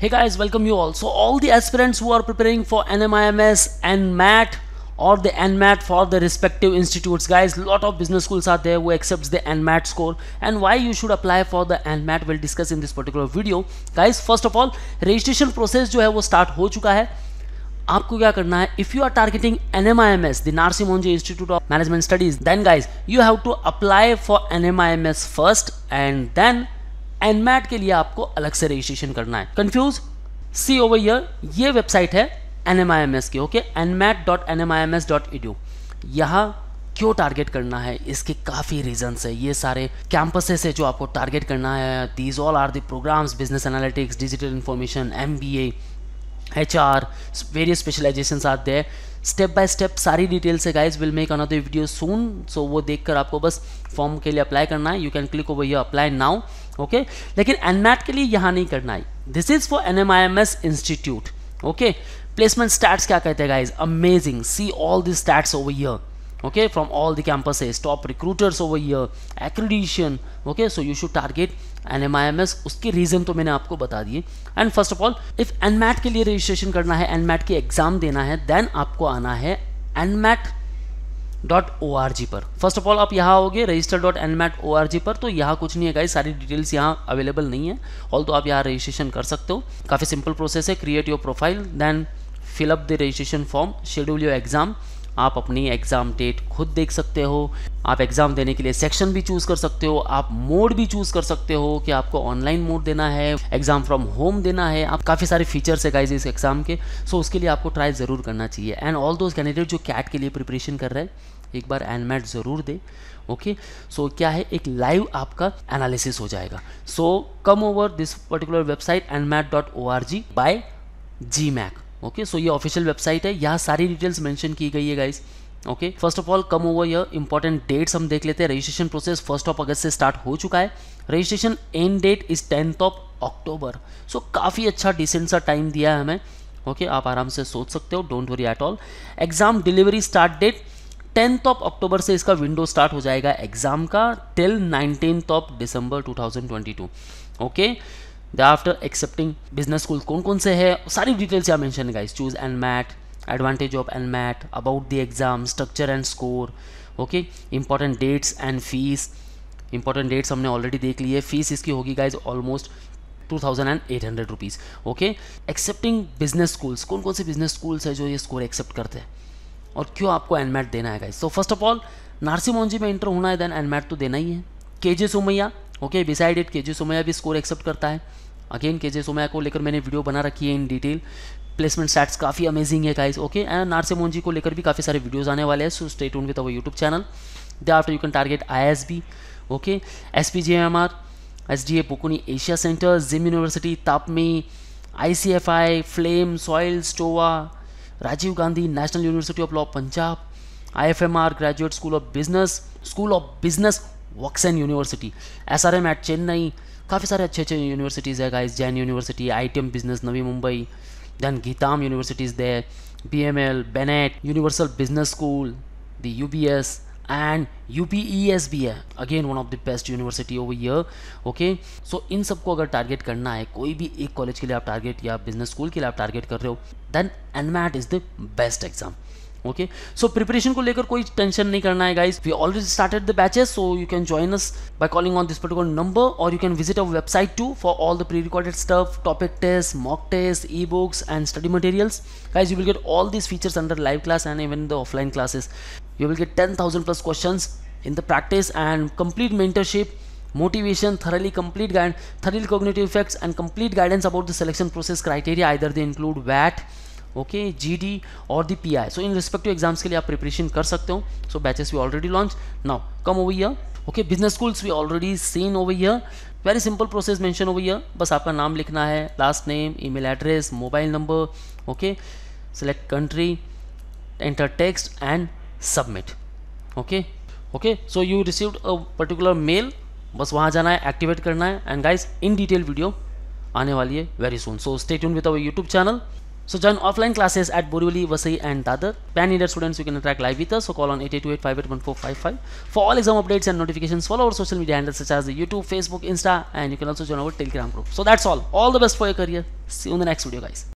Hey guys, welcome you all. So all the aspirants who are preparing for NMIMS and MAT or the NMAT for the respective institutes guys lot of business schools are there who accepts the NMAT score and why you should apply for the NMAT we'll discuss in this particular video guys first of all registration process jo hai wo start ho chuka hai आपको क्या करना है if you are targeting N M I M S the Narsee Monjee institute of management studies then guys you have to apply for N M I M S first and then NMAT के लिए आपको अलग से registration करना है confuse see over here ये website है N M M I S की okay NMAT dot N M I M S dot edu यहाँ क्यों टारगेट करना है इसके काफ़ी रीजंस है ये सारे कैंपसेस है जो आपको टारगेट करना है these all are the programs business analytics digital information M B H R various specialization are there step by step सारी डिटेल्स है guys will make another video soon so वो देखकर आपको बस फॉर्म के लिए अप्लाई करना है you can click over you apply now okay लेकिन एनमैट के लिए यहाँ नहीं करना है this is for N M I M S institute okay placement stats क्या कहते हैं guys amazing see all this stats over here okay from all the campuses top recruiters over here accreditation okay so you should target N M I M S उसके reason तो मैंने आपको बता दिए and first of all if NMAT के लिए registration करना है एन मैट की एग्ज़ाम देना है देन आपको आना है NMAT dot O R G पर फर्स्ट ऑफ ऑल आप यहाँ आओगे register dot NMAT O R G पर तो यहाँ कुछ नहीं है गाइस सारी डिटेल्स यहाँ अवेलेबल नहीं है ऑल तो आप यहाँ रजिस्ट्रेशन कर सकते हो काफ़ी सिंपल प्रोसेस है create your profile then fill up the registration form schedule your exam आप अपनी एग्ज़ाम डेट खुद देख सकते हो आप एग्ज़ाम देने के लिए सेक्शन भी चूज़ कर सकते हो आप मोड भी चूज़ कर सकते हो कि आपको ऑनलाइन मोड देना है एग्ज़ाम फ्रॉम होम देना है आप काफ़ी सारे फीचर्स है गाइज इस एग्ज़ाम के सो उसके लिए आपको ट्राई ज़रूर करना चाहिए एंड ऑल दोज कैंडिडेट जो कैट के लिए प्रिपरेशन कर रहे हैं एक बार एनमेट ज़रूर दे ओके okay? सो so, क्या है एक लाइव आपका एनालिसिस हो जाएगा so come over this particular website NMAT dot O R G by GMAC okay so ये ऑफिशियल वेबसाइट है यहाँ सारी डिटेल्स मेंशन की गई है guys okay first of all come over यह इंपॉर्टेंट डेट्स हम देख लेते हैं registration process first of August से स्टार्ट हो चुका है registration end date is tenth of October so काफ़ी अच्छा डिसेंट सा टाइम दिया है हमें ओके okay, आप आराम से सोच सकते हो don't worry at all exam delivery start date tenth of October से इसका विंडो स्टार्ट हो जाएगा एग्जाम का till nineteen of December 2022 okay the after accepting business school कौन कौन से है सारी डिटेल्स यहाँ मेंशन है guys choose NMAT advantage of NMAT about the exam structure and score okay important dates and fees important dates हमने already देख ली है फीस इसकी होगी guys almost two thousand and eight hundred rupees okay accepting business schools कौन कौन से business schools है जो ये स्कोर एक्सेप्ट करते हैं और क्यों आपको एनमैट देना है guys so first of all जी में इंटर होना है देन एनमैट तो देना ही है K J Somaiya okay beside it K J Somaiya भी स्कोर एक्सेप्ट करता है अगेन के जे सोमैया को लेकर मैंने वीडियो बना रखी है इन डिटेल प्लेसमेंट स्टैट्स काफ़ी अमेजिंग है गाइस ओके एंड नारसिमोन जी को लेकर भी काफ़ी सारे वीडियोज़ आने वाले हैं सो stay tune with our YouTube channel they after you can target I S B okay S P J M R S D A पुकुनी Asia centre gym university तापमी I C F I flame soil स्टोवा Rajiv Gandhi national university of law Punjab आईएफएमआर graduate school of business school of business Woxsen university S R M at Chennai काफ़ी सारे अच्छे अच्छे universities है guys Jain university I T M business Navi Mumbai then GITAM universities they B M L Bennett universal business school the U B S and UPESBA again one of the best university over here okay so in sub agar target karna hai koi bhi ek college ke liye aap target ya business school ke liye aap target kar rahe ho then NMAT is the best exam Okay, so preparation को लेकर कोई tension नहीं करना है guys we already started the batches so you can join us by calling on this particular number और you can visit our website to for all the pre recorded stuff topic test mock test e books and study materials guys you will get all this features under live class and even the offline classes you will get ten thousand plus question in the practice and complete mentorship motivation thoroughly complete guide thoroughly cognitive effects and complete guidance about the selection process criteria either they include वैट okay G D और दी पी so in respective exams के लिए आप preparation कर सकते हो so batches we already launch now come over here okay business schools we already seen over here very simple process mention over here बस आपका नाम लिखना है last name email address mobile number okay select country enter text and submit okay okay so you receive a particular mail बस वहां जाना है activate करना है and guys in detail video आने वाली है very soon so stay tune with our YouTube channel so join offline classes at Borivali Vasai and Dadar pan India students you can attract live with so call on at eight five eight one four five five for all exam updates and notification follow our social media handle such as YouTube Facebook Insta and you can also join our Telegram group so that's all all the best for your career see in the next video guys